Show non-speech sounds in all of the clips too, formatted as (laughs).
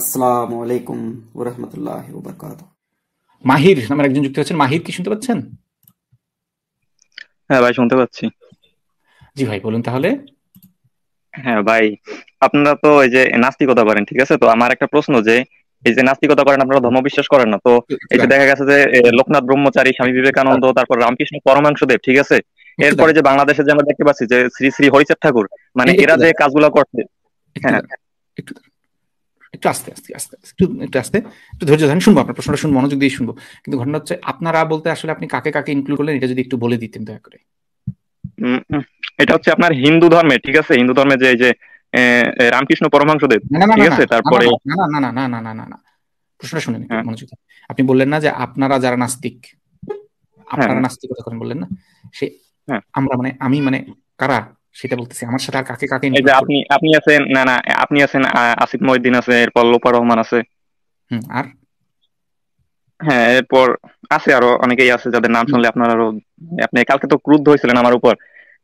আসসালামু আলাইকুম ওরহমতুল্লাহ ওবরকাত মাহির নামের একজন যুক্ত হচ্ছেন মাহির কি শুনতে পাচ্ছেন হ্যাঁ ভাই শুনতে পাচ্ছি জি ভাই বলুন তাহলে হ্যাঁ ভাই আপনারা তো এই যে নাস্তিকতা করেন ঠিক আছে তো আমার একটা প্রশ্ন যে এই যে নাস্তিকতা করেন আপনারা ধর্ম বিশ্বাস করেন না তো এই যে দেখা গেছে যে লোকনাথ ব্রহ্মচারী স্বামী বিবেকানন্দ আচ্ছা। তারপর রামকৃষ্ণ পরমাংশদেব ঠিক আছে এরপরে যে বাংলাদেশে যে আমরা দেখতে পাচ্ছি যে শ্রী শ্রী হরিচাঁদ ঠাকুর মানে এরা যে কাজগুলো করছে হ্যাঁ একটু আস্তে আস্তে আস্তে একটু একটু আস্তে একটু ধৈর্য ধরেন শুনবো আপনার প্রশ্নটা শুনবো মনোযোগ দিয়ে শুনবো কিন্তু ঘটনা হচ্ছে আপনারা বলতে আসলে আপনি কাকে কাকে ইনক্লুড করলেন এটা যদি একটু বলে দিতেন দয়া করে এটা হচ্ছে আপনার হিন্দু ধর্মে ঠিক আছে হিন্দু ধর্মে যে যে রামকৃষ্ণ পরমহংসদেব ঠিক আছে তারপরে না না না না না না না না প্রশ্নটা শুনেন মনোযোগ আপনি বললেন না যে আপনারা যারা নাস্তিক আপনারা নাস্তিকতা করেন বললেন না সে আমরা মানে আমি মানে কারা সেটা বলতেছি আমার সাথে আর কাকে কাকে আপনি আপনি আছেন না না আপনি আছেন আসিফ মহিউদ্দিন আছে এরপর লোপা রহমান আছে হুম আর হ্যাঁ এরপর আছে আরো অনেকেই আছে যাদের নাম শুনলে আপনার আরো আপনি কালকে তো ক্রুদ্ধ হয়েছিলেন আমার উপর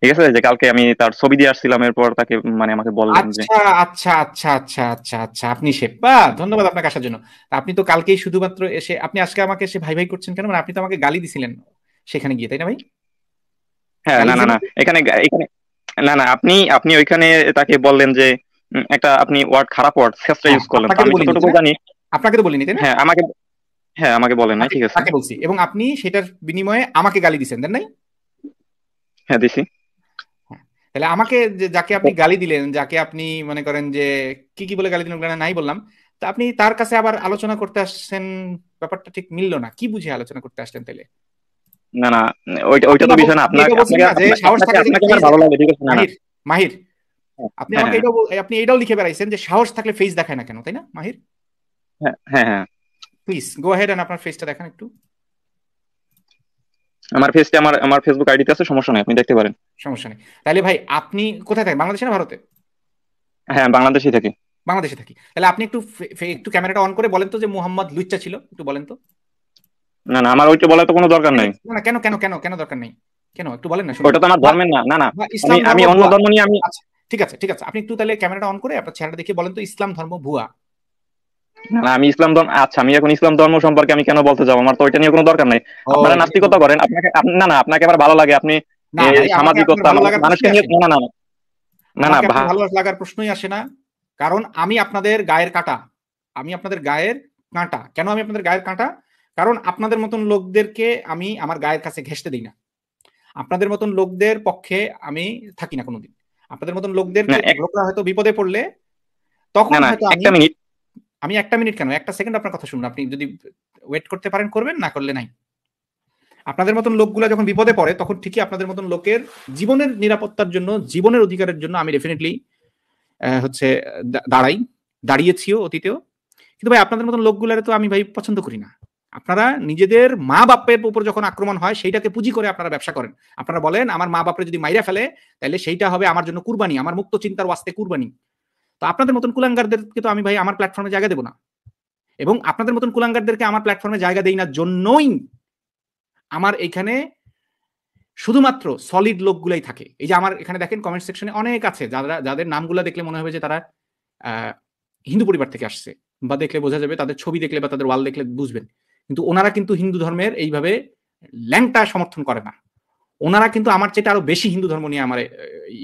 ঠিক আছে যে কালকে আমি তার ছবি দিয়ে আসছিলাম এরপর তাকে মানে আমাকে বললেন যে আচ্ছা আচ্ছা আচ্ছা আচ্ছা আচ্ছা, আচ্ছা আপনি শেপা বা ধন্যবাদ আপনাকে আসার জন্য আপনি তো কালকেই শুধুমাত্র এসে আপনি আজকে আমাকে এসে ভাই ভাই করছেন কেন মানে আপনি তো আমাকে গালি দিছিলেন সেখানে গিয়ে তাই না ভাই হ্যাঁ না না না এখানে এখানে না না আপনি আপনি ওইখানে তাকে বললেন যে একটা আপনি ওয়ার্ড খারাপ ওয়ার্ড শেষটা ইউজ করলেন আমি যতটুকু হ্যাঁ? জানি আপনাকে তো বলিনি তাই না হ্যাঁ আমাকে হ্যাঁ আমাকে বলেন না আচ্ছা, ঠিক আছে তাকে বলছি এবং আপনি সেটার বিনিময়ে আমাকে গালি দিছেন তাই নাই হ্যাঁ দিছি হ্যাঁ, তাহলে আমাকে যাকে আপনি গালি দিলেন যাকে আপনি মনে করেন যে কি কি বলে গালি দিলেন নাই বললাম তা আপনি তার কাছে আবার আলোচনা করতে আসছেন ব্যাপারটা ঠিক মিললো না কি বুঝে আলোচনা করতে আসছেন তাহলে না না ওইটা ওইটা তো বিষয় না আপনার ভালো লাগে ঠিক আছে মাহির হ্যাঁ, আপনি হ্যাঁ, আমাকে হ্যাঁ। এটাও আপনি এটাও লিখে যে সাহস থাকলে ফেস দেখায় না কেন তাই না মাহির হ্যাঁ হ্যাঁ প্লিজ গো হেড এন্ড আপনার ফেসটা দেখান একটু আমার ফেসটা আমার আমার ফেসবুক আইডিতে আছে সমস্যা নেই আপনি দেখতে পারেন সমস্যা নেই তাহলে ভাই আপনি কোথায় থাকেন বাংলাদেশে না ভারতে হ্যাঁ বাংলাদেশে থাকি বাংলাদেশে থাকি তাহলে আপনি একটু একটু ক্যামেরাটা অন করে বলেন তো যে মোহাম্মদ লুচ্চা ছিল একটু বলেন তো না না আমার ওইটা বলার তো কোনো দরকার নাই না কেন কেন কেন কেন দরকার নাই কেন একটু বলেন না ওটা তো আমার ধর্মের না না না আমি অন্য ধর্ম নিয়ে আমি আচ্ছা, ঠিক আছে ঠিক আছে আপনি একটু তাহলে ক্যামেরাটা অন করে আপনার চেহারা দেখে বলেন তো ইসলাম ধর্ম ভুয়া না আমি ইসলাম ধর্ম আচ্ছা আমি এখন ইসলাম ধর্ম সম্পর্কে আমি কেন বলতে যাবো আমার তো ওইটা নিয়ে কোনো দরকার নাই আপনারা নাস্তিকতা করেন আপনাকে না না আপনাকে আবার ভালো লাগে আপনি সামাজিকতা মানুষকে নিয়ে না না না না ভালো লাগার প্রশ্নই আসে না কারণ আমি আপনাদের গায়ের কাটা আমি আপনাদের গায়ের কাঁটা কেন আমি আপনাদের গায়ের কাঁটা কারণ আপনাদের মতন লোকদেরকে আমি আমার গায়ের কাছে ঘেসতে দিই না আপনাদের মতন লোকদের পক্ষে আমি থাকি না কোনোদিন আপনাদের মতন লোকদের লোকরা হয়তো বিপদে পড়লে তখন হয়তো একটা মিনিট আমি একটা মিনিট কেন একটা সেকেন্ড আপনার কথা শুনুন আপনি যদি ওয়েট করতে পারেন করবেন না করলে নাই আপনাদের মতন লোকগুলা যখন বিপদে পড়ে তখন ঠিকই আপনাদের মতন লোকের জীবনের নিরাপত্তার জন্য জীবনের অধিকারের জন্য আমি ডেফিনেটলি হচ্ছে দাঁড়াই দাঁড়িয়েছিও অতীতেও কিন্তু ভাই আপনাদের মতন লোকগুলারে তো আমি ভাই পছন্দ করি না আপনারা নিজেদের মা বাপের উপর যখন আক্রমণ হয় সেইটাকে পুঁজি করে আপনারা ব্যবসা করেন আপনারা বলেন আমার মা বাপরে যদি মাইরা ফেলে তাহলে সেইটা হবে আমার জন্য কুরবানি আমার মুক্ত চিন্তার ওয়াস্তে কুরবানি তো আপনাদের মতন কুলাঙ্গারদেরকে তো আমি ভাই আমার প্ল্যাটফর্মে জায়গা দেবো না এবং আপনাদের মতন কুলাঙ্গারদেরকে আমার প্ল্যাটফর্মে জায়গা দেই না জন্যই আমার এখানে শুধুমাত্র সলিড লোকগুলাই থাকে এই যে আমার এখানে দেখেন কমেন্ট সেকশনে অনেক আছে যারা যাদের নামগুলো দেখলে মনে হবে যে তারা হিন্দু পরিবার থেকে আসছে বা দেখলে বোঝা যাবে তাদের ছবি দেখলে বা তাদের ওয়াল দেখলে বুঝবেন কিন্তু ওনারা কিন্তু হিন্দু ধর্মের এইভাবে ল্যাংটা সমর্থন করে না ওনারা কিন্তু আমার চেয়ে আরো বেশি হিন্দু ধর্ম নিয়ে আমার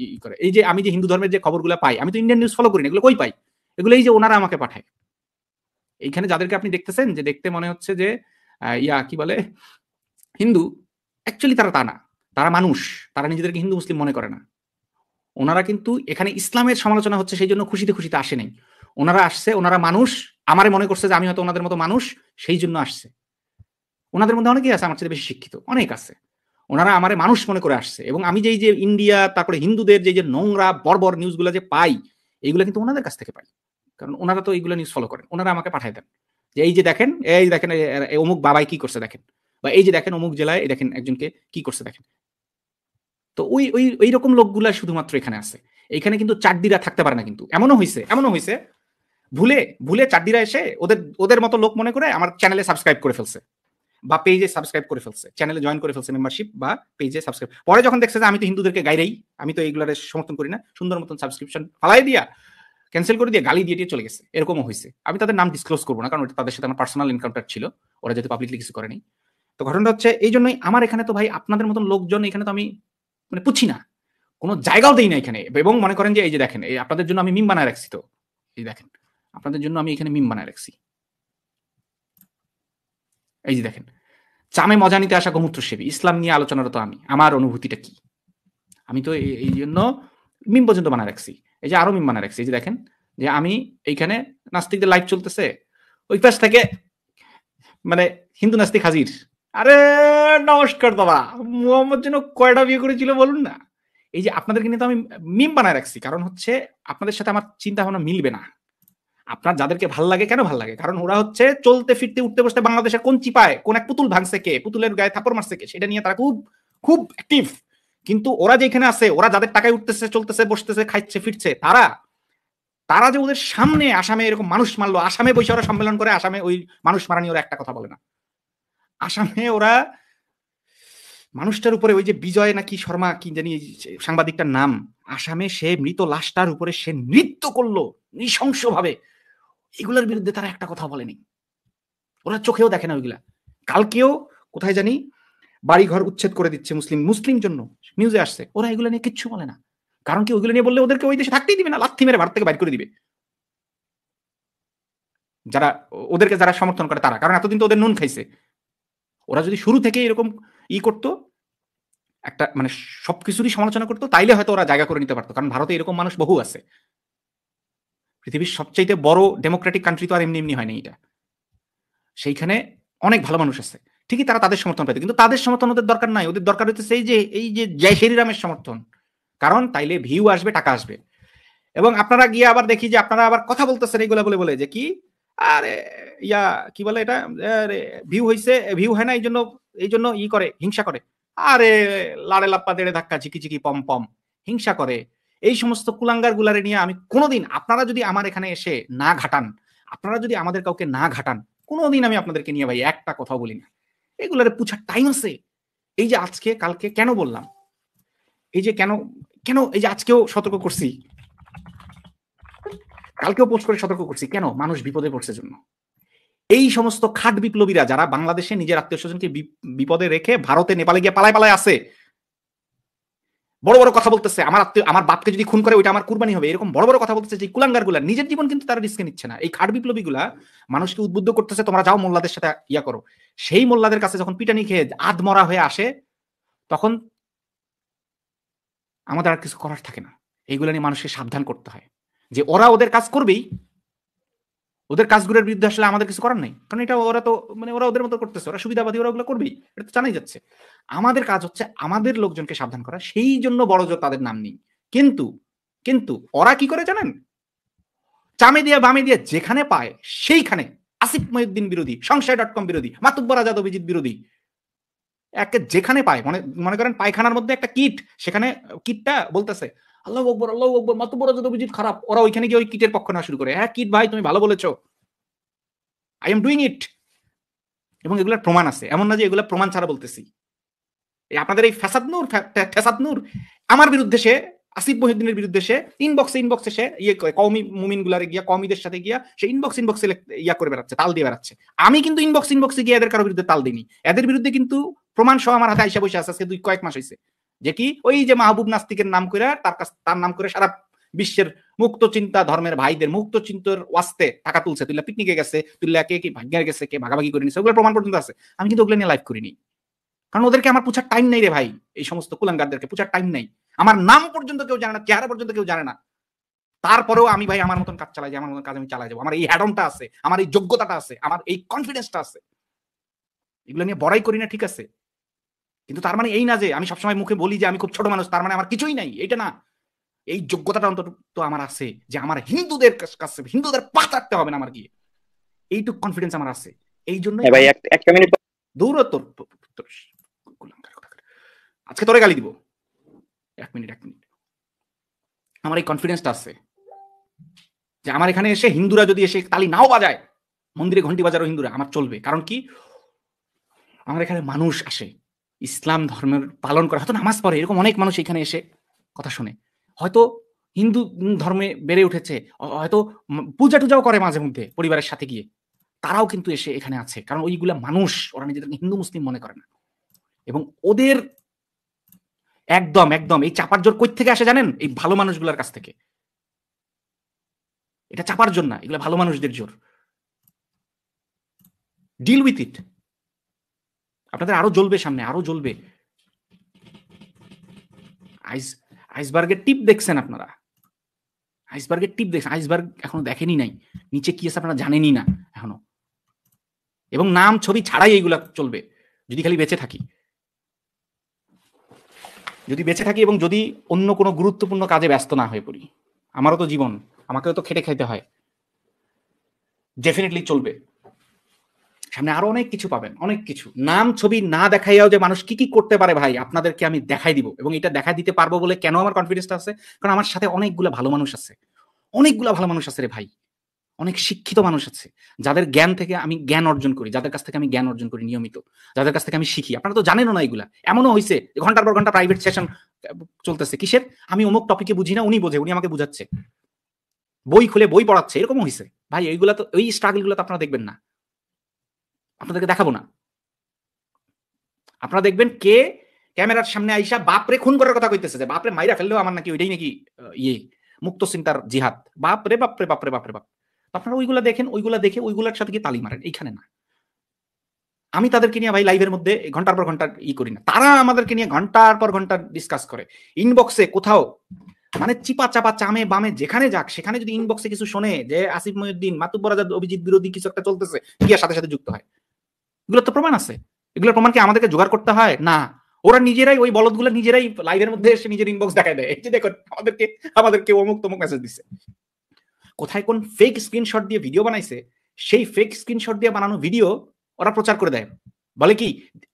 ই করে এই যে আমি যে হিন্দু ধর্মের যে খবরগুলো পাই আমি তো ইন্ডিয়ান নিউজ ফলো করি না এগুলো কই পাই এগুলো এই যে ওনারা আমাকে পাঠায় এইখানে যাদেরকে আপনি দেখতেছেন যে দেখতে মনে হচ্ছে যে ইয়া কি বলে হিন্দু অ্যাকচুয়ালি তারা তা না তারা মানুষ তারা নিজেদেরকে হিন্দু মুসলিম মনে করে না ওনারা কিন্তু এখানে ইসলামের সমালোচনা হচ্ছে সেই জন্য খুশিতে খুশিতে আসে নাই ওনারা আসছে ওনারা মানুষ আমারে মনে করছে যে আমি হয়তো ওনাদের মতো মানুষ সেই জন্য আসছে ওনাদের মধ্যে অনেকেই আছে আমার চেয়ে বেশি শিক্ষিত অনেক আছে ওনারা আমারে মানুষ মনে করে আসছে এবং আমি যেই যে ইন্ডিয়া তারপরে হিন্দুদের যে যে নোংরা বর্বর নিউজগুলো যে পাই এইগুলো কিন্তু ওনাদের কাছ থেকে পাই কারণ ওনারা তো এইগুলো নিউজ ফলো করেন ওনারা আমাকে পাঠায় দেন যে এই যে দেখেন এই দেখেন অমুক বাবাই কি করছে দেখেন বা এই যে দেখেন অমুক জেলায় দেখেন একজনকে কি করছে দেখেন তো ওই ওই ওই রকম লোকগুলা শুধুমাত্র এখানে আছে এখানে কিন্তু চাড্ডিরা থাকতে পারে না কিন্তু এমনও হয়েছে এমনও হয়েছে ভুলে ভুলে চাড্ডিরা এসে ওদের ওদের মতো লোক মনে করে আমার চ্যানেলে সাবস্ক্রাইব করে ফেলছে বা পেজে সাবস্ক্রাইব করে ফেলছে চ্যানেলে জয়েন করে ফেলছে মেম্বারশিপ বা পেজে সাবস্ক্রাইব পরে যখন দেখছে যে আমি তো হিন্দুদেরকে গাইরাই আমি তো এইগুলোর সমর্থন করি না সুন্দর মতন সাবস্ক্রিপশন ফালাই দিয়া ক্যান্সেল করে দিয়ে গালি দিয়ে দিয়ে চলে গেছে এরকমও হয়েছে আমি তাদের নাম ডিসক্লোজ করবো না কারণ ওটা তাদের সাথে আমার পার্সোনাল এনকাউন্টার ছিল ওরা যেহেতু পাবলিকলি কিছু করেনি তো ঘটনাটা হচ্ছে এই জন্যই আমার এখানে তো ভাই আপনাদের মতন লোকজন এখানে তো আমি মানে পুছি না কোনো জায়গাও দেই না এখানে এবং মনে করেন যে এই যে দেখেন এই আপনাদের জন্য আমি মিম বানায় রাখছি তো এই দেখেন আপনাদের জন্য আমি এখানে মিম বানায় রাখছি এই যে দেখেন চামে মজা নিতে আসা সেবী ইসলাম নিয়ে আলোচনারত আমি আমার অনুভূতিটা কি আমি তো এই জন্য মিম পর্যন্ত বানা রাখছি এই যে আরো মিম বানা রাখছি এই যে দেখেন যে আমি এইখানে নাস্তিকদের লাইভ চলতেছে ওই পাশ থেকে মানে হিন্দু নাস্তিক হাজির আরে নমস্কার বাবা মোহাম্মদ যেন কয়টা বিয়ে করেছিল বলুন না এই যে আপনাদেরকে নিয়ে তো আমি মিম বানায় রাখছি কারণ হচ্ছে আপনাদের সাথে আমার চিন্তা ভাবনা মিলবে না আপনার যাদেরকে ভাল লাগে কেন ভাল লাগে কারণ ওরা হচ্ছে চলতে ফিরতে উঠতে বসতে বাংলাদেশে কোন চিপায় কোন এক পুতুল ভাঙছে কে পুতুলের গায়ে থাপড় মারছে কে সেটা নিয়ে তারা খুব খুব অ্যাক্টিভ কিন্তু ওরা যেখানে আছে ওরা যাদের টাকায় উঠতেছে চলতেছে বসতেছে খাইছে ফিরছে তারা তারা যে ওদের সামনে আসামে এরকম মানুষ মারলো আসামে বসে ওরা সম্মেলন করে আসামে ওই মানুষ মারানি ওরা একটা কথা বলে না আসামে ওরা মানুষটার উপরে ওই যে বিজয় নাকি শর্মা কি জানি সাংবাদিকটার নাম আসামে সে মৃত লাশটার উপরে সে নৃত্য করলো নৃশংসভাবে এগুলোর বিরুদ্ধে তারা একটা কথা বলেনি ওরা চোখেও দেখে না ওইগুলা কালকেও কোথায় জানি বাড়ি ঘর উচ্ছেদ করে দিচ্ছে মুসলিম মুসলিম জন্য নিউজে আসছে ওরা এগুলো নিয়ে কিচ্ছু বলে না কারণ কি ওইগুলো নিয়ে বললে ওদেরকে ওই দেশে থাকতেই দিবে না লাথি মেরে ভারত থেকে বাইর করে দিবে যারা ওদেরকে যারা সমর্থন করে তারা কারণ এতদিন তো ওদের নুন খাইছে ওরা যদি শুরু থেকে এরকম ই করতো একটা মানে সবকিছুরই সমালোচনা করতো তাইলে হয়তো ওরা জায়গা করে নিতে পারতো কারণ ভারতে এরকম মানুষ বহু আছে পৃথিবীর সবচাইতে বড় ডেমোক্রেটিক কান্ট্রি তো আর এমনি এমনি হয়নি এটা সেইখানে অনেক ভালো মানুষ আছে ঠিকই তারা তাদের সমর্থন পেতে কিন্তু তাদের সমর্থন ওদের দরকার নাই ওদের দরকার হচ্ছে সেই যে এই যে জয় শ্রীরামের সমর্থন কারণ তাইলে ভিউ আসবে টাকা আসবে এবং আপনারা গিয়ে আবার দেখি যে আপনারা আবার কথা বলতেছেন এইগুলা বলে বলে যে কি আরে ইয়া কি বলে এটা ভিউ হয়েছে ভিউ হয় না এই জন্য এই জন্য ই করে হিংসা করে আরে লাড়ে লাপ্পা দেড়ে ধাক্কা ঝিকি পম পম হিংসা করে এই সমস্ত কুলাঙ্গার গুলারে নিয়ে আমি কোনোদিন আপনারা যদি আমার এখানে এসে না ঘাটান আপনারা যদি আমাদের কাউকে না ঘাটান কোনোদিন আমি আপনাদেরকে নিয়ে ভাই একটা কথা বলি না এগুলারে পুছার টাইম আছে এই যে আজকে কালকে কেন বললাম এই যে কেন কেন এই যে আজকেও সতর্ক করছি কালকেও পোস্ট করে সতর্ক করছি কেন মানুষ বিপদে পড়ছে জন্য এই সমস্ত খাট বিপ্লবীরা যারা বাংলাদেশে নিজের আত্মীয় স্বজনকে বিপদে রেখে ভারতে নেপালে গিয়ে পালায় পালায় আছে বড় বড় কথা বলতেছে আমার আত্মীয় আমার বাপকে যদি খুন করে ওইটা আমার কুরবানি হবে এরকম বড় বড় কথা বলতেছে যে কুলাঙ্গার গুলা নিজের জীবন কিন্তু তারা রিস্কে নিচ্ছে না এই খাট বিপ্লবী গুলা মানুষকে উদ্বুদ্ধ করতেছে তোমরা যাও মোল্লাদের সাথে ইয়া করো সেই মোল্লাদের কাছে যখন পিটানি খেয়ে আদমরা হয়ে আসে তখন আমাদের আর কিছু করার থাকে না এইগুলো নিয়ে মানুষকে সাবধান করতে হয় যে ওরা ওদের কাজ করবেই ওদের কাজগুলোর বিরুদ্ধে আসলে আমাদের কিছু করার নেই কারণ এটা ওরা তো মানে ওরা ওদের মতো করতেছে ওরা সুবিধাবাদী ওরা ওগুলো করবেই এটা তো জানাই যাচ্ছে আমাদের কাজ হচ্ছে আমাদের লোকজনকে সাবধান করা সেই জন্য বড় জোর তাদের নাম নেই কিন্তু কিন্তু ওরা কি করে জানেন চামে দিয়ে বামে দিয়ে যেখানে পায় সেইখানে আসিফ মহিউদ্দিন বিরোধী সংশয় ডট কম বিরোধী মাতুব্বর আজাদ অভিজিৎ বিরোধী একে যেখানে পায় মনে মনে করেন পায়খানার মধ্যে একটা কিট সেখানে কিটটা বলতেছে আল্লাহ অকবর আল্লাহ অকবর মাতুব্বর আজাদ অভিজিৎ খারাপ ওরা ওইখানে গিয়ে ওই কিটের পক্ষ নেওয়া শুরু করে হ্যাঁ কিট ভাই তুমি ভালো বলেছো আই এম ডুইং ইট এবং এগুলোর প্রমাণ আছে এমন না যে এগুলো প্রমাণ ছাড়া বলতেছি আপনাদের এই ফেসাদ নূর ফেসাদ নূর আমার বিরুদ্ধে সে আসিফ মহিউদ্দিনের বিরুদ্ধে সে ইনবক্সে ইনবক্সে সে ইয়ে করে কমি মুমিন গুলারে গিয়া কমিদের সাথে গিয়া সে ইনবক্স ইনবক্সে ইয়া করে বেড়াচ্ছে তাল দিয়ে বেড়াচ্ছে আমি কিন্তু ইনবক্স ইনবক্সে গিয়ে এদের কারোর বিরুদ্ধে তাল দিইনি এদের বিরুদ্ধে কিন্তু প্রমাণ সহ আমার হাতে আইসা বসে আছে আজকে দুই কয়েক মাস হয়েছে যে কি ওই যে মাহবুব নাস্তিকের নাম করে তার কাছ তার নাম করে সারা বিশ্বের মুক্ত চিন্তা ধর্মের ভাইদের মুক্ত চিন্তার ওয়াস্তে টাকা তুলছে তুইলা পিকনিকে গেছে তুইলা কে কি ভাগ্যের গেছে কে ভাগাভাগি করে নিছে ওগুলো প্রমাণ পর্যন্ত আছে আমি কিন্তু ওগুলো নিয়ে লাইভ করিনি কারণ ওদেরকে আমার পুছার টাইম নেই রে ভাই এই সমস্ত কুলাঙ্গারদেরকে পুছার টাইম নেই আমার নাম পর্যন্ত কেউ জানে না চেহারা পর্যন্ত কেউ জানে না তারপরেও আমি ভাই আমার মতন কাজ চালাই যাই আমার মতন কাজ আমি চালাই যাবো আমার এই হ্যাডনটা আছে আমার এই যোগ্যতাটা আছে আমার এই কনফিডেন্সটা আছে এগুলো নিয়ে বড়াই করি না ঠিক আছে কিন্তু তার মানে এই না যে আমি সবসময় মুখে বলি যে আমি খুব ছোট মানুষ তার মানে আমার কিছুই নাই এটা না এই যোগ্যতাটা অন্তত আমার আছে যে আমার হিন্দুদের কাছে হিন্দুদের পা থাকতে হবে না আমার গিয়ে এইটুক কনফিডেন্স আমার আছে এই জন্য হ্যাঁ দূরত্ব আজকে তোরে গালি দিব এক মিনিট এক মিনিট আমার এই কনফিডেন্সটা আছে যে আমার এখানে এসে হিন্দুরা যদি এসে তালি নাও বাজায় মন্দিরে ঘন্টি বাজারও হিন্দুরা আমার চলবে কারণ কি আমার এখানে মানুষ আসে ইসলাম ধর্মের পালন করে হয়তো নামাজ পড়ে এরকম অনেক মানুষ এখানে এসে কথা শোনে হয়তো হিন্দু ধর্মে বেড়ে উঠেছে হয়তো পূজা টুজাও করে মাঝে মধ্যে পরিবারের সাথে গিয়ে তারাও কিন্তু এসে এখানে আছে কারণ ওইগুলা মানুষ ওরা নিজেদেরকে হিন্দু মুসলিম মনে করে না এবং ওদের একদম একদম এই চাপার জোর কই থেকে আসে জানেন এই ভালো মানুষগুলোর কাছ থেকে এটা চাপার জোর না এগুলো ভালো মানুষদের জোর ডিল উইথ ইট আপনাদের আরো জ্বলবে সামনে আরো জ্বলবে আইস আইসবার্গের টিপ দেখছেন আপনারা আইসবার্গের টিপ দেখছেন আইসবার্গ এখনো দেখেনি নাই নিচে কি আছে আপনারা জানেনই না এখনো এবং নাম ছবি ছাড়াই এইগুলা চলবে যদি খালি বেঁচে থাকি যদি বেঁচে থাকি এবং যদি অন্য কোনো গুরুত্বপূর্ণ কাজে ব্যস্ত না হয়ে পড়ি আমারও তো জীবন আমাকেও তো খেটে খাইতে হয় ডেফিনেটলি চলবে সামনে আরো অনেক কিছু পাবেন অনেক কিছু নাম ছবি না দেখাইয়াও যে মানুষ কি কি করতে পারে ভাই আপনাদেরকে আমি দেখাই দিব এবং এটা দেখা দিতে পারবো বলে কেন আমার কনফিডেন্সটা আছে কারণ আমার সাথে অনেকগুলো ভালো মানুষ আছে অনেকগুলো ভালো মানুষ আছে রে ভাই অনেক শিক্ষিত মানুষ আছে যাদের জ্ঞান থেকে আমি জ্ঞান অর্জন করি যাদের কাছ থেকে আমি জ্ঞান অর্জন করি নিয়মিত যাদের কাছ থেকে আমি শিখি আপনারা তো জানেনও না এগুলা এমনও হয়েছে ঘন্টার পর ঘন্টা প্রাইভেট সেশন চলতেছে কিসের আমি অমুক টপিকে বুঝি না উনি বোঝে উনি আমাকে বুঝাচ্ছে বই খুলে বই পড়াচ্ছে এরকম হয়েছে ভাই এইগুলা তো এই গুলো তো আপনারা দেখবেন না আপনাদেরকে দেখাবো না আপনারা দেখবেন কে ক্যামেরার সামনে আইসা বাপরে খুন করার কথা কইতেছে যে বাপরে মাইরা ফেললেও আমার নাকি ওইটাই নাকি ইয়ে মুক্ত চিন্তার জিহাদ বাপরে বাপরে বাপরে বাপরে বাপ আপনারা ওইগুলা দেখেন ওইগুলা দেখে ওইগুলার সাথে গিয়ে তালি মারেন এইখানে না আমি তাদেরকে নিয়ে ভাই লাইভের মধ্যে ঘন্টার পর ঘন্টা ই করি না তারা আমাদেরকে নিয়ে ঘন্টার পর ঘন্টা ডিসকাস করে ইনবক্সে কোথাও মানে চিপা চাপা চামে বামে যেখানে যাক সেখানে যদি ইনবক্সে কিছু শোনে যে আসিফ মহিউদ্দিন মাতুব্বর আজাদ অভিজিৎ বিরোধী কিছু একটা চলতেছে গিয়ে সাথে সাথে যুক্ত হয় এগুলো তো প্রমাণ আছে এগুলো প্রমাণ কি আমাদেরকে জোগাড় করতে হয় না ওরা নিজেরাই ওই বলদগুলো নিজেরাই লাইভের মধ্যে এসে নিজের ইনবক্স দেখায় দেয় এই যে দেখো আমাদেরকে আমাদেরকে অমুক তমুক মেসেজ দিচ্ছে কোথায় কোন ফেক স্ক্রিনশট দিয়ে ভিডিও বানাইছে সেই ফেক স্ক্রিনশট দিয়ে বানানো ভিডিও ওরা প্রচার করে দেয় বলে কি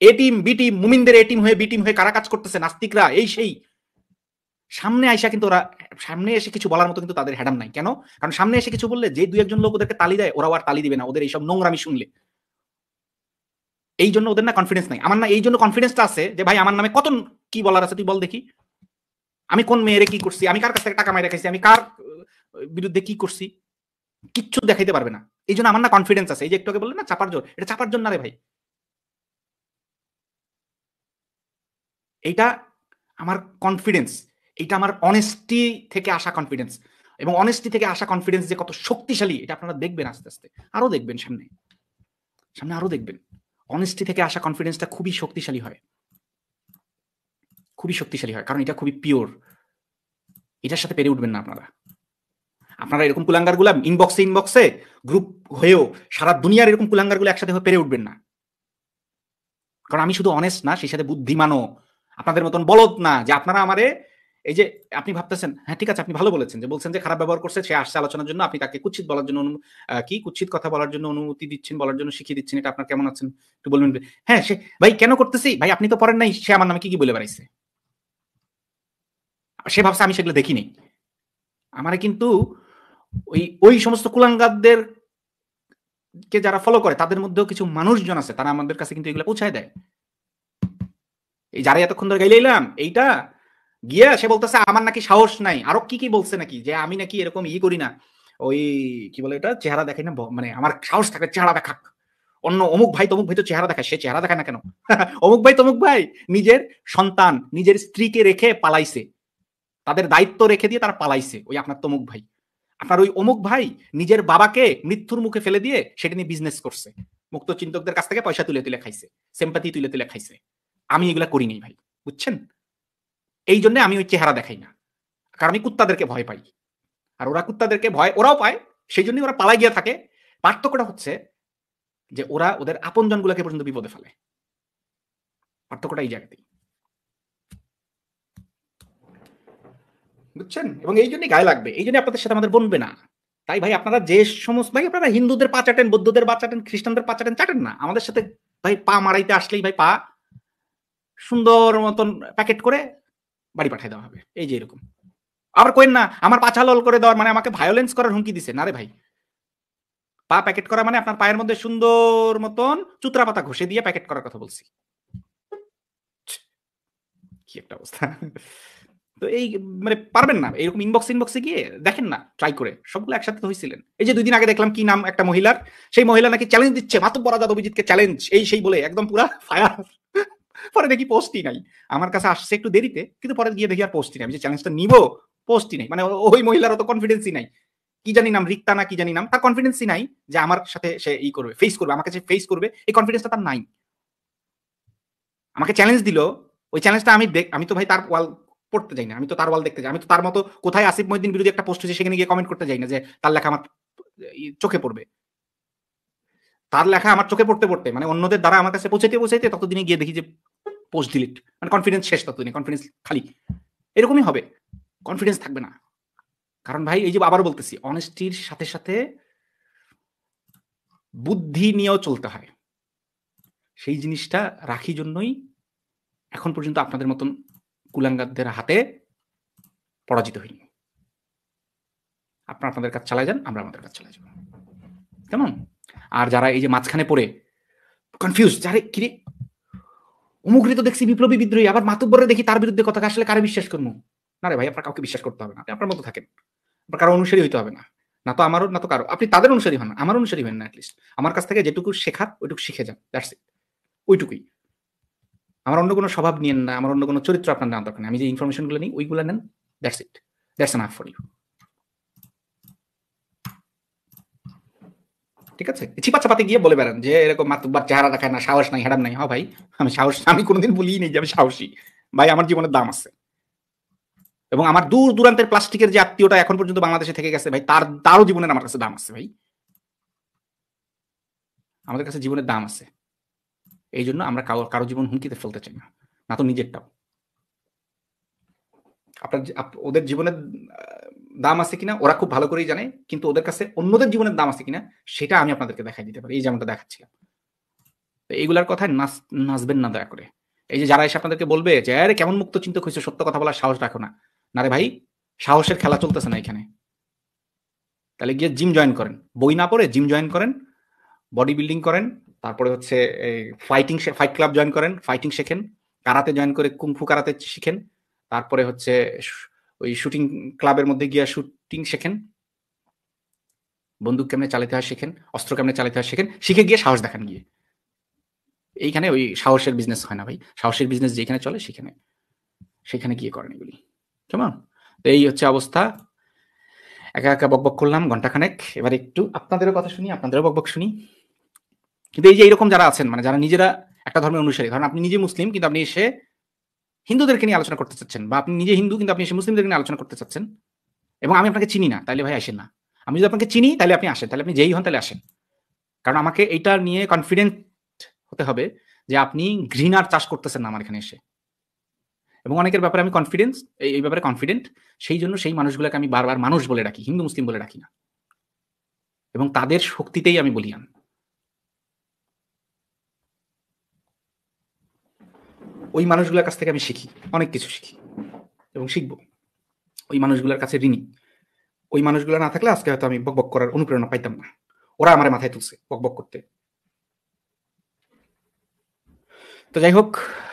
এ টিম বি টিম মুমিনদের এ টিম হয়ে বি টিম হয়ে কারা কাজ করতেছে নাস্তিকরা এই সেই সামনে আইসা কিন্তু ওরা সামনে এসে কিছু বলার মতো কিন্তু তাদের হ্যাডাম নাই কেন কারণ সামনে এসে কিছু বললে যে দুই একজন লোক ওদেরকে তালি দেয় ওরা আর তালি দিবে না ওদের এইসব নোংরামি শুনলে এই জন্য ওদের না কনফিডেন্স নাই আমার না এই জন্য কনফিডেন্সটা আছে যে ভাই আমার নামে কত কি বলার আছে তুই বল দেখি আমি কোন মেয়েরে কি করছি আমি কার কাছ থেকে টাকা মাই রেখেছি আমি কার বিরুদ্ধে কি করছি কিচ্ছু দেখাইতে পারবে না এই জন্য আমার না কনফিডেন্স আছে এই যে একটু আগে বললেন না চাপার জোর এটা চাপার জোর না রে ভাই এইটা আমার কনফিডেন্স এটা আমার অনেস্টি থেকে আসা কনফিডেন্স এবং অনেস্টি থেকে আসা কনফিডেন্স যে কত শক্তিশালী এটা আপনারা দেখবেন আস্তে আস্তে আরো দেখবেন সামনে সামনে আরো দেখবেন অনেস্টি থেকে আসা কনফিডেন্সটা খুবই শক্তিশালী হয় খুবই শক্তিশালী হয় কারণ এটা খুবই পিওর এটার সাথে পেরে উঠবেন না আপনারা আপনারা এরকম কুলাঙ্গারগুলো ইনবক্সে ইনবক্সে গ্রুপ হয়েও সারা দুনিয়ার এরকম গুলো একসাথে পেরে উঠবেন না কারণ আমি শুধু অনেস্ট না সেই সাথে বুদ্ধিমানও আপনাদের মতন বলদ না যে আপনারা আমারে এই যে আপনি ভাবতেছেন হ্যাঁ ঠিক আছে আপনি ভালো বলেছেন যে বলছেন যে খারাপ ব্যবহার করছে সে আসছে আলোচনার জন্য আপনি তাকে কুচ্ছিত বলার জন্য কি কুচ্ছিত কথা বলার জন্য অনুমতি দিচ্ছেন বলার জন্য শিখিয়ে দিচ্ছেন এটা আপনার কেমন আছেন একটু বলবেন হ্যাঁ সে ভাই কেন করতেছি ভাই আপনি তো পড়েন নাই সে আমার নামে কি কি বলে বেড়াইছে সে ভাবছে আমি সেগুলো দেখিনি আমার কিন্তু ওই ওই সমস্ত কুলাঙ্গারদের কে যারা ফলো করে তাদের মধ্যেও কিছু মানুষজন আছে তারা আমাদের কাছে কিন্তু এগুলো পৌঁছায় দেয় এই যারা এতক্ষণ ধরে গাইলে এলাম এইটা গিয়া সে বলতেছে আমার নাকি সাহস নাই আরো কি কি বলছে নাকি যে আমি নাকি এরকম ই করি না ওই কি বলে এটা চেহারা দেখাই না মানে আমার সাহস থাকে চেহারা দেখাক অন্য অমুক ভাই তমুক ভাই তো চেহারা দেখায় সে চেহারা দেখায় না কেন (laughs) অমুক ভাই তমুক ভাই নিজের সন্তান নিজের স্ত্রীকে রেখে পালাইছে তাদের দায়িত্ব রেখে দিয়ে তারা পালাইছে ওই আপনার তমুক ভাই আপনার ওই অমুক ভাই নিজের বাবাকে মৃত্যুর মুখে ফেলে দিয়ে সেটা নিয়ে বিজনেস করছে মুক্ত চিন্তকদের কাছ থেকে পয়সা তুলে তুলে খাইছে সেম্পাতি তুলে তুলে খাইছে আমি এগুলা করিনি ভাই বুঝছেন এই জন্য আমি ওই চেহারা দেখাই না কারণ আমি কুত্তাদেরকে ভয় পাই আর ওরা কুত্তাদেরকে ভয় ওরাও পায় সেই জন্যই ওরা পালাই গিয়ে থাকে পার্থক্যটা হচ্ছে যে ওরা ওদের আপনজনগুলোকে পর্যন্ত বিপদে ফেলে পার্থক্যটা এই জায়গাতেই বুঝছেন এবং এই জন্যই গায়ে লাগবে এই জন্য আপনাদের সাথে আমাদের বনবে না তাই ভাই আপনারা যে সমস্ত ভাই আপনারা হিন্দুদের পা চাটেন বৌদ্ধদের পা চাটেন খ্রিস্টানদের পা চাটেন চাটেন না আমাদের সাথে ভাই পা মারাইতে আসলেই ভাই পা সুন্দর মতন প্যাকেট করে বাড়ি পাঠিয়ে দেওয়া হবে এই যে এরকম আবার কোয়েন না আমার পাছা লল করে দেওয়ার মানে আমাকে ভায়োলেন্স করার হুমকি দিছে না রে ভাই পা প্যাকেট করা মানে আপনার পায়ের মধ্যে সুন্দর মতন চুতরা পাতা ঘষে দিয়ে প্যাকেট করার কথা বলছি কি একটা অবস্থা তো এই মানে পারবেন না এরকম ইনবক্স ইনবক্সে গিয়ে দেখেন না ট্রাই করে সবগুলো একসাথে হয়েছিলেন এই যে দুই দিন আগে দেখলাম কি নাম একটা মহিলার সেই মহিলা নাকি চ্যালেঞ্জ দিচ্ছে মাতব বরাজাত অভিজিৎকে চ্যালেঞ্জ এই সেই বলে একদম পুরা ফায়ার পরে দেখি পোস্টই নাই আমার কাছে আসছে একটু দেরিতে কিন্তু পরে গিয়ে দেখি আর পোস্টই নাই আমি যে চ্যালেঞ্জটা নিব পোস্টই নাই মানে ওই মহিলার অত কনফিডেন্সই নাই কি জানি নাম রিক্তা না কি জানি নাম তার কনফিডেন্সই নাই যে আমার সাথে সে ই করবে ফেস করবে আমার কাছে ফেস করবে এই কনফিডেন্সটা তার নাই আমাকে চ্যালেঞ্জ দিল ওই চ্যালেঞ্জটা আমি দেখ আমি তো ভাই তার ওয়াল পড়তে যাই না আমি তো তার ওয়াল দেখতে যাই আমি তো তার মতো কোথায় আসিফ মহিদিন বিরোধী একটা পোস্ট হয়েছে সেখানে গিয়ে কমেন্ট করতে যাই না যে তার লেখা আমার চোখে পড়বে তার লেখা আমার চোখে পড়তে পড়তে মানে অন্যদের দ্বারা আমার কাছে পৌঁছাইতে পৌঁছাইতে ততদিনে গিয়ে দেখি যে পোস্ট ডিলিট মানে কনফিডেন্স শেষ ততদিনে কনফিডেন্স খালি এরকমই হবে কনফিডেন্স থাকবে না কারণ ভাই এই যে আবার বলতেছি অনেস্টির সাথে সাথে বুদ্ধি নিয়েও চলতে হয় সেই জিনিসটা রাখি জন্যই এখন পর্যন্ত আপনাদের মতন কুলাঙ্গারদের হাতে পরাজিত হইনি আপনারা আপনাদের কাছে চালাই যান আমরা আমাদের কাছে চালাই যাব কেমন আর যারা এই যে মাঝখানে পড়ে কনফিউজ যারে কিরে অমুকরে তো দেখছি বিপ্লবী বিদ্রোহী আবার মাতুব্বরে দেখি তার বিরুদ্ধে কথা আসলে কারে বিশ্বাস করবো না রে ভাই আপনার কাউকে বিশ্বাস করতে হবে না আপনার মতো থাকেন আপনার কারো অনুসারী হইতে হবে না না তো আমারও না তো কারো আপনি তাদের অনুসারী হন আমার অনুসারী হন না অ্যাটলিস্ট আমার কাছ থেকে যেটুকু শেখার ওইটুকু শিখে যান দ্যাটস ইট ওইটুকুই আমার অন্য কোনো স্বভাব নিয়েন না আমার অন্য কোনো চরিত্র আপনার নেওয়ার দরকার নেই আমি যে ইনফরমেশনগুলো নিই ওইগুলো নেন that's it that's off for you ঠিক আছে চিপা চাপাতে গিয়ে বলে বেড়ান যে এরকম চেহারা দেখায় না সাহস নাই হ্যাডাম নাই হ হ্যাঁ ভাই আমি সাহস আমি কোনোদিন বলি নেই যে আমি সাহসী ভাই আমার জীবনের দাম আছে এবং আমার দূর দূরান্তের প্লাস্টিকের যে আত্মীয়টা এখন পর্যন্ত বাংলাদেশে থেকে গেছে ভাই তার তারও জীবনের আমার কাছে দাম আছে ভাই আমাদের কাছে জীবনের দাম আছে এই জন্য আমরা কারো কারো জীবন হুমকিতে ফেলতে চাই না না তো নিজেরটাও আপনার ওদের জীবনের দাম আছে কিনা ওরা খুব ভালো করেই জানে কিন্তু ওদের কাছে অন্যদের জীবনের দাম আছে কিনা সেটা আমি আপনাদেরকে দেখাই দিতে পারি এই যেমনটা দেখাচ্ছিলাম তো এইগুলার কথায় নাচ নাচবেন না দয়া করে এই যে যারা এসে আপনাদেরকে বলবে যে আরে কেমন মুক্ত চিন্তা খুঁজছে সত্য কথা বলার সাহস রাখো না না রে ভাই সাহসের খেলা চলতেছে না এখানে তাহলে গিয়ে জিম জয়েন করেন বই না পড়ে জিম জয়েন করেন বডি বিল্ডিং করেন তারপরে হচ্ছে ফাইটিং ফাইট ক্লাব জয়েন করেন ফাইটিং শেখেন কারাতে জয়েন করে কুংফু কারাতে শিখেন তারপরে হচ্ছে ওই শুটিং ক্লাবের মধ্যে গিয়া শুটিং শেখেন বন্দুক কেমনে চালাতে হয় শেখেন অস্ত্র কেমনে চালাতে হয় শেখেন শিখে গিয়ে সাহস দেখান গিয়ে এইখানে ওই সাহসের বিজনেস হয় না ভাই সাহসের বিজনেস যেখানে চলে সেখানে সেখানে গিয়ে করেন এগুলি কেমন তো এই হচ্ছে অবস্থা একা একা বকবক করলাম ঘন্টাখানেক এবার একটু আপনাদেরও কথা শুনি আপনাদেরও বকবক শুনি কিন্তু এই যে এইরকম যারা আছেন মানে যারা নিজেরা একটা ধর্মের অনুসারী ধরেন আপনি নিজে মুসলিম কিন্তু আপনি এসে হিন্দুদেরকে নিয়ে আলোচনা করতে চাচ্ছেন বা আপনি নিজে হিন্দু কিন্তু আপনি এসে মুসলিমদেরকে নিয়ে আলোচনা করতে চাচ্ছেন এবং আমি আপনাকে চিনি না তাহলে ভাই আসেন না আমি যদি আপনাকে চিনি তাহলে আপনি আসেন তাহলে আপনি যেই হন তাহলে আসেন কারণ আমাকে এটা নিয়ে কনফিডেন্ট হতে হবে যে আপনি ঘৃণার চাষ করতেছেন না আমার এখানে এসে এবং অনেকের ব্যাপারে আমি কনফিডেন্স এই ব্যাপারে কনফিডেন্ট সেই জন্য সেই মানুষগুলোকে আমি বারবার মানুষ বলে রাখি হিন্দু মুসলিম বলে রাখি না এবং তাদের শক্তিতেই আমি বলিয়ান ওই মানুষগুলোর কাছ থেকে আমি শিখি অনেক কিছু শিখি এবং শিখব ওই মানুষগুলোর কাছে ঋণী ওই মানুষগুলো না থাকলে আজকে হয়তো আমি বক বক করার অনুপ্রেরণা পাইতাম না ওরা আমার মাথায় তুলছে বক বক করতে তো যাই হোক